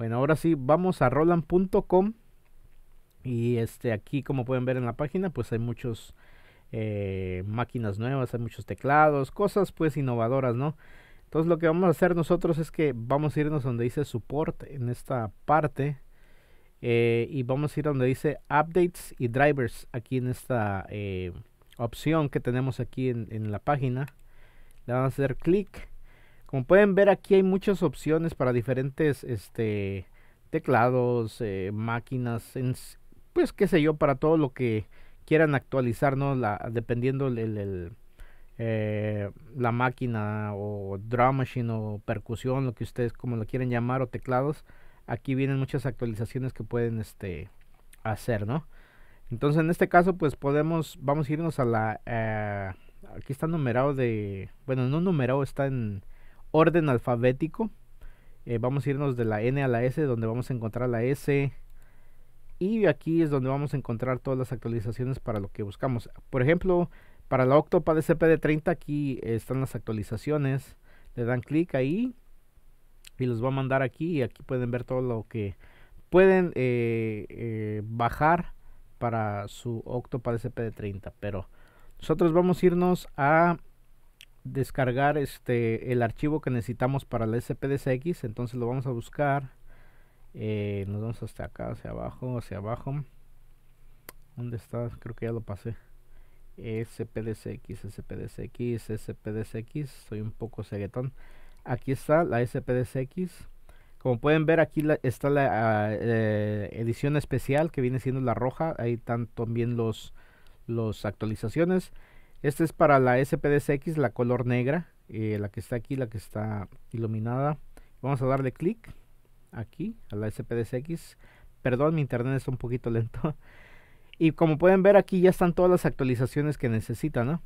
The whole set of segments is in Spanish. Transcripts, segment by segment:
Bueno, ahora sí, vamos a roland.com y este aquí como pueden ver en la página pues hay muchos eh, máquinas nuevas, hay muchos teclados, cosas pues innovadoras, ¿no? Entonces lo que vamos a hacer nosotros es que vamos a irnos donde dice support en esta parte eh, y vamos a ir donde dice updates y drivers aquí en esta eh, opción que tenemos aquí en, en la página. Le vamos a hacer clic como pueden ver aquí hay muchas opciones para diferentes este, teclados, eh, máquinas, pues qué sé yo, para todo lo que quieran actualizar, ¿no? La, dependiendo eh, la máquina o drum machine o percusión, lo que ustedes como lo quieran llamar, o teclados. Aquí vienen muchas actualizaciones que pueden este, hacer, ¿no? Entonces en este caso pues podemos, vamos a irnos a la, eh, aquí está numerado de, bueno, no numerado, está en, orden alfabético. Eh, vamos a irnos de la N a la S, donde vamos a encontrar la S. Y aquí es donde vamos a encontrar todas las actualizaciones para lo que buscamos. Por ejemplo, para la Octopad de 30 aquí están las actualizaciones. Le dan clic ahí y los va a mandar aquí. Y aquí pueden ver todo lo que pueden eh, eh, bajar para su Octopad de 30 Pero nosotros vamos a irnos a descargar este el archivo que necesitamos para la SPDCX entonces lo vamos a buscar eh, nos vamos hasta acá hacia abajo hacia abajo ¿dónde está? creo que ya lo pasé SPDCX SPDCX spdx soy un poco ceguetón aquí está la spdx como pueden ver aquí está la ah, eh, edición especial que viene siendo la roja ahí están también los los actualizaciones esta es para la SPDSX, la color negra, eh, la que está aquí, la que está iluminada. Vamos a darle clic aquí a la SPDSX. Perdón, mi internet está un poquito lento. Y como pueden ver aquí ya están todas las actualizaciones que necesitan. ¿no?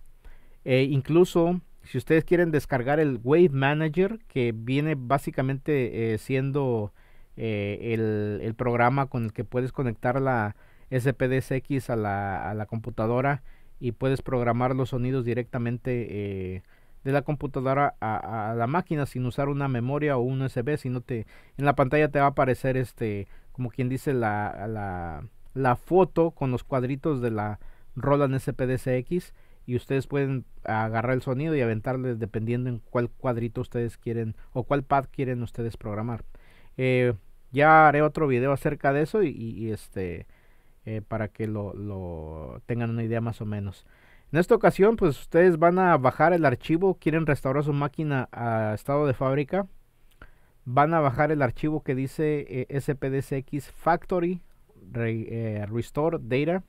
Eh, incluso si ustedes quieren descargar el Wave Manager, que viene básicamente eh, siendo el, programa con el que puedes conectar la SPDSX a a la computadora y puedes programar los sonidos directamente eh, de la computadora a, la máquina sin usar una memoria o un USB, sino te en la pantalla te va a aparecer este como quien dice la, la, la foto con los cuadritos de la Roland SPDCX y ustedes pueden agarrar el sonido y aventarle dependiendo en cuál cuadrito ustedes quieren o cuál pad quieren ustedes programar. Eh, ya haré otro video acerca de eso y este eh, para que lo, tengan una idea más o menos. En esta ocasión, pues ustedes van a bajar el archivo, quieren restaurar su máquina a estado de fábrica. Van a bajar el archivo que dice eh, SPDCX Factory eh, Restore Data.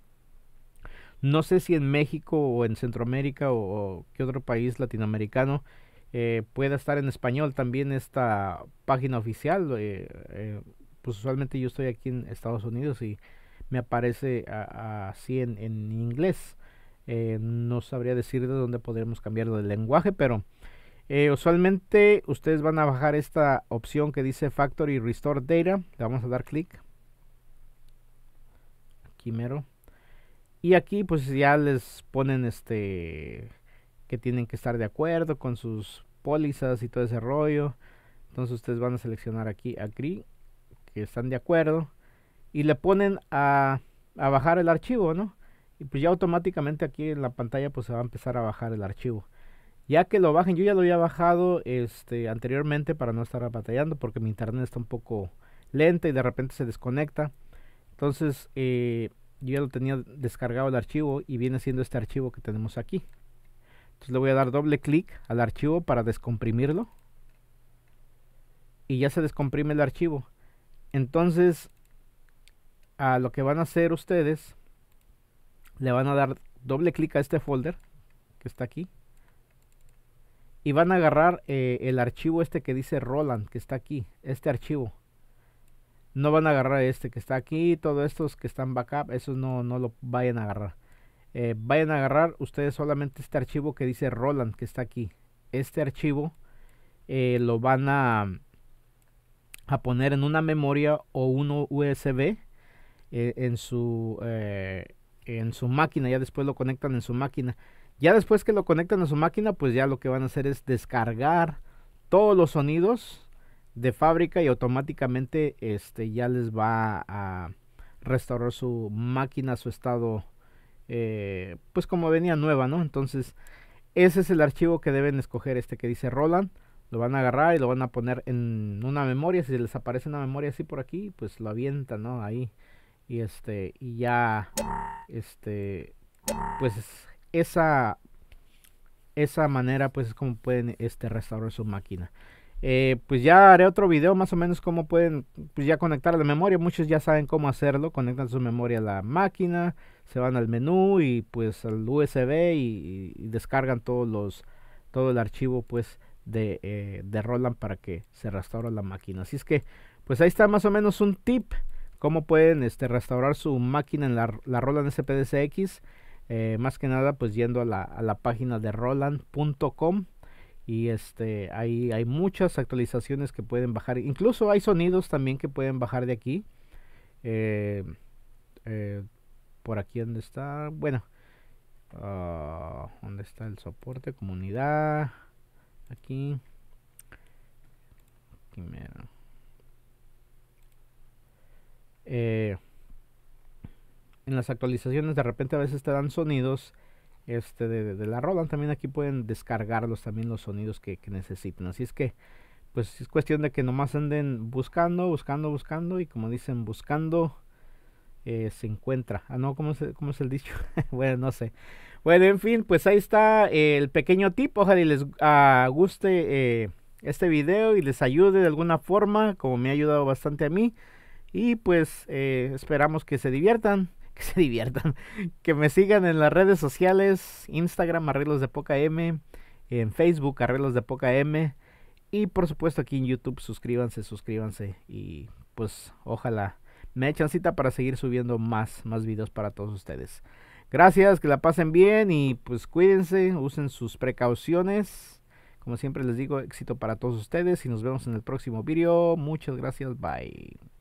No sé si en México o en Centroamérica o, qué otro país latinoamericano pueda estar en español también esta página oficial. pues usualmente yo estoy aquí en Estados Unidos y aparece así en, inglés. Eh, no sabría decir de dónde podríamos cambiarlo de lenguaje, pero eh, usualmente ustedes van a bajar esta opción que dice Factory Restore Data. Le vamos a dar clic. Aquí mero. Y aquí pues ya les ponen este que tienen que estar de acuerdo con sus pólizas y todo ese rollo. Entonces ustedes van a seleccionar aquí Agree, que están de acuerdo y le ponen a, bajar el archivo, ¿no? Y pues ya automáticamente aquí en la pantalla pues se va a empezar a bajar el archivo. Ya que lo bajen, yo ya lo había bajado este, anteriormente para no estar batallando porque mi internet está un poco lenta y de repente se desconecta. Entonces eh, yo ya lo tenía descargado el archivo y viene siendo este archivo que tenemos aquí. Entonces le voy a dar doble clic al archivo para descomprimirlo. Y ya se descomprime el archivo. Entonces a lo que van a hacer ustedes, le van a dar doble clic a este folder que está aquí y van a agarrar eh, el archivo este que dice Roland, que está aquí, este archivo. No van a agarrar este que está aquí, todos estos que están backup, eso no, no lo vayan a agarrar. Eh, vayan a agarrar ustedes solamente este archivo que dice Roland, que está aquí. Este archivo eh, lo van a, a poner en una memoria o uno USB eh, en su eh, en su máquina, ya después lo conectan en su máquina. Ya después que lo conectan a su máquina, pues ya lo que van a hacer es descargar todos los sonidos de fábrica y automáticamente este ya les va a restaurar su máquina su estado eh, pues como venía nueva, ¿no? Entonces, ese es el archivo que deben escoger, este que dice Roland. Lo van a agarrar y lo van a poner en una memoria. Si les aparece una memoria así por aquí, pues lo avientan, ¿no? Ahí y este y ya este pues esa esa manera pues es como pueden este restaurar su máquina eh, pues ya haré otro video más o menos cómo pueden pues ya conectar a la memoria muchos ya saben cómo hacerlo conectan su memoria a la máquina se van al menú y pues al USB y, descargan todos los todo el archivo pues de, eh, de Roland para que se restaure la máquina así es que pues ahí está más o menos un tip cómo pueden este, restaurar su máquina en la, Roland SPDCX. Eh, más que nada, pues yendo a la, página de Roland.com. Y este, hay muchas actualizaciones que pueden bajar. Incluso hay sonidos también que pueden bajar de aquí. Eh, eh, por aquí donde está. Bueno. Ah, ¿Dónde está el soporte? Comunidad. Aquí. Aquí Primero. Eh, en las actualizaciones de repente a veces te dan sonidos este, de, la Roland, También aquí pueden descargarlos también los sonidos que, necesiten. Así es que pues es cuestión de que nomás anden buscando, buscando, buscando y como dicen, buscando eh, se encuentra. Ah, no, ¿cómo es, el dicho? bueno, no sé. Bueno, en fin, pues ahí está el pequeño tip. Ojalá y les guste eh, este video y les ayude de alguna forma, como me ha ayudado bastante a mí. Y pues eh, esperamos que se diviertan, que se diviertan, que me sigan en las redes sociales, Instagram, Arreglos de Poca M, en Facebook, Arreglos de Poca M. Y por supuesto aquí en YouTube, suscríbanse, suscríbanse. Y pues ojalá me echan cita para seguir subiendo más, más videos para todos ustedes. Gracias, que la pasen bien y pues cuídense, usen sus precauciones. Como siempre les digo, éxito para todos ustedes y nos vemos en el próximo video. Muchas gracias, bye.